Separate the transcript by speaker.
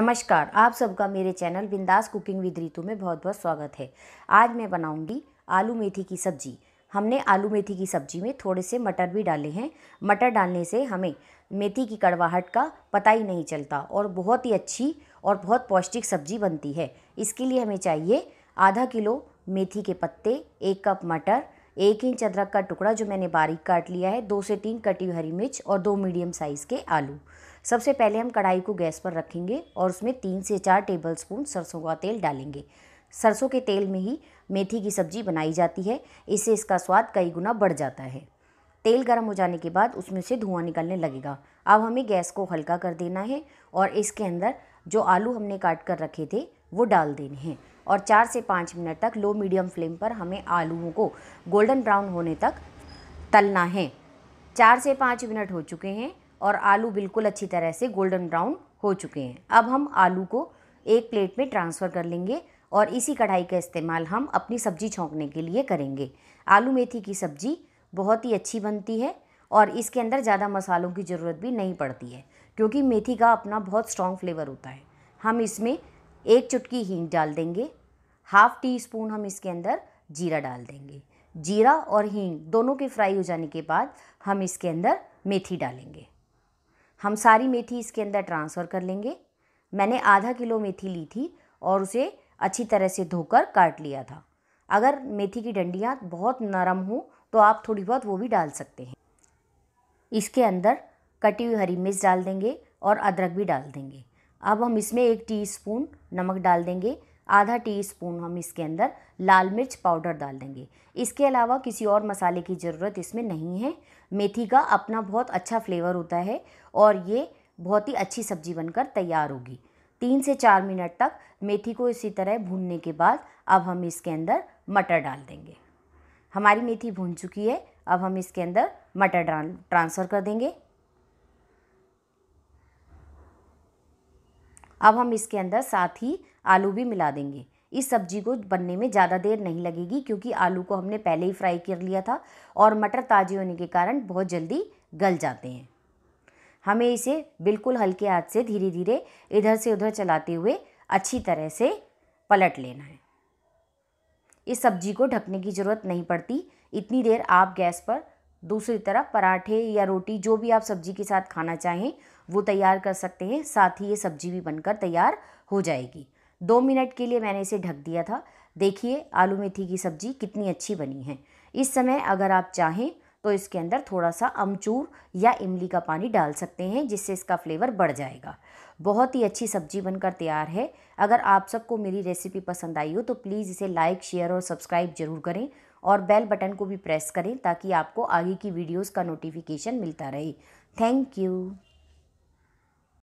Speaker 1: नमस्कार आप सबका मेरे चैनल बिंदास कुकिंग विद रितु में बहुत बहुत स्वागत है आज मैं बनाऊंगी आलू मेथी की सब्जी हमने आलू मेथी की सब्जी में थोड़े से मटर भी डाले हैं मटर डालने से हमें मेथी की कड़वाहट का पता ही नहीं चलता और बहुत ही अच्छी और बहुत पौष्टिक सब्जी बनती है इसके लिए हमें चाहिए आधा किलो मेथी के पत्ते एक कप मटर एक इंच अदरक का टुकड़ा जो मैंने बारीक काट लिया है दो से तीन कटी हरी मिर्च और दो मीडियम साइज़ के आलू सबसे पहले हम कढ़ाई को गैस पर रखेंगे और उसमें तीन से चार टेबल स्पून सरसों का तेल डालेंगे सरसों के तेल में ही मेथी की सब्जी बनाई जाती है इससे इसका स्वाद कई गुना बढ़ जाता है तेल गर्म हो जाने के बाद उसमें से धुआं निकलने लगेगा अब हमें गैस को हल्का कर देना है और इसके अंदर जो आलू हमने काट कर रखे थे वो डाल देने हैं और चार से पाँच मिनट तक लो मीडियम फ्लेम पर हमें आलूओं को गोल्डन ब्राउन होने तक तलना है चार से पाँच मिनट हो चुके हैं और आलू बिल्कुल अच्छी तरह से गोल्डन ब्राउन हो चुके हैं अब हम आलू को एक प्लेट में ट्रांसफ़र कर लेंगे और इसी कढ़ाई का इस्तेमाल हम अपनी सब्ज़ी छोंकने के लिए करेंगे आलू मेथी की सब्ज़ी बहुत ही अच्छी बनती है और इसके अंदर ज़्यादा मसालों की ज़रूरत भी नहीं पड़ती है क्योंकि मेथी का अपना बहुत स्ट्रॉन्ग फ्लेवर होता है हम इसमें एक चुटकी हींग डाल देंगे हाफ़ टी स्पून हम इसके अंदर जीरा डाल देंगे जीरा और हींग दोनों के फ्राई हो जाने के बाद हम इसके अंदर मेथी डालेंगे हम सारी मेथी इसके अंदर ट्रांसफ़र कर लेंगे मैंने आधा किलो मेथी ली थी और उसे अच्छी तरह से धोकर काट लिया था अगर मेथी की डंडियाँ बहुत नरम हो तो आप थोड़ी बहुत वो भी डाल सकते हैं इसके अंदर कटी हुई हरी मिर्च डाल देंगे और अदरक भी डाल देंगे अब हम इसमें एक टीस्पून नमक डाल देंगे आधा टी स्पून हम इसके अंदर लाल मिर्च पाउडर डाल देंगे इसके अलावा किसी और मसाले की ज़रूरत इसमें नहीं है मेथी का अपना बहुत अच्छा फ्लेवर होता है और ये बहुत ही अच्छी सब्जी बनकर तैयार होगी तीन से चार मिनट तक मेथी को इसी तरह भूनने के बाद अब हम इसके अंदर मटर डाल देंगे हमारी मेथी भून चुकी है अब हम इसके अंदर मटर ट्रांसफ़र कर देंगे अब हम इसके अंदर साथ ही आलू भी मिला देंगे इस सब्जी को बनने में ज़्यादा देर नहीं लगेगी क्योंकि आलू को हमने पहले ही फ्राई कर लिया था और मटर ताजे होने के कारण बहुत जल्दी गल जाते हैं हमें इसे बिल्कुल हल्के हाथ से धीरे धीरे इधर से उधर चलाते हुए अच्छी तरह से पलट लेना है इस सब्जी को ढकने की ज़रूरत नहीं पड़ती इतनी देर आप गैस पर दूसरी तरफ पराठे या रोटी जो भी आप सब्जी के साथ खाना चाहें वो तैयार कर सकते हैं साथ ही ये सब्जी भी बनकर तैयार हो जाएगी दो मिनट के लिए मैंने इसे ढक दिया था देखिए आलू मेथी की सब्जी कितनी अच्छी बनी है इस समय अगर आप चाहें तो इसके अंदर थोड़ा सा अमचूर या इमली का पानी डाल सकते हैं जिससे इसका फ्लेवर बढ़ जाएगा बहुत ही अच्छी सब्जी बनकर तैयार है अगर आप सबको मेरी रेसिपी पसंद आई हो तो प्लीज़ इसे लाइक शेयर और सब्सक्राइब जरूर करें और बेल बटन को भी प्रेस करें ताकि आपको आगे की वीडियोस का नोटिफिकेशन मिलता रहे थैंक यू